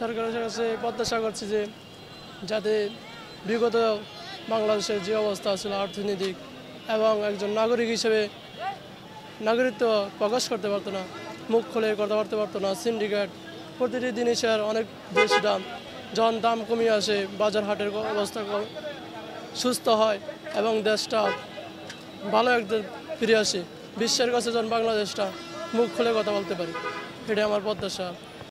সরকারের কাছে প্রত্যাশা করছি যে যাতে বিগত বাংলাদেশের যে অবস্থা ছিল অর্থনৈতিক এবং একজন নাগরিক হিসেবে নাগরিকত্ব প্রকাশ করতে পারতো না মুখ খুলে করতে পারতে পারতো না সিন্ডিকেট প্রতিটি জিনিসের অনেক বেশি দাম যখন দাম কমিয়ে আসে বাজার হাটের অবস্থা সুস্থ হয় এবং দেশটা ভালো একদম ফিরে আসে বিশ্বের কাছে যখন বাংলাদেশটা মুখ খুলে কথা বলতে পারি এটা আমার প্রত্যাশা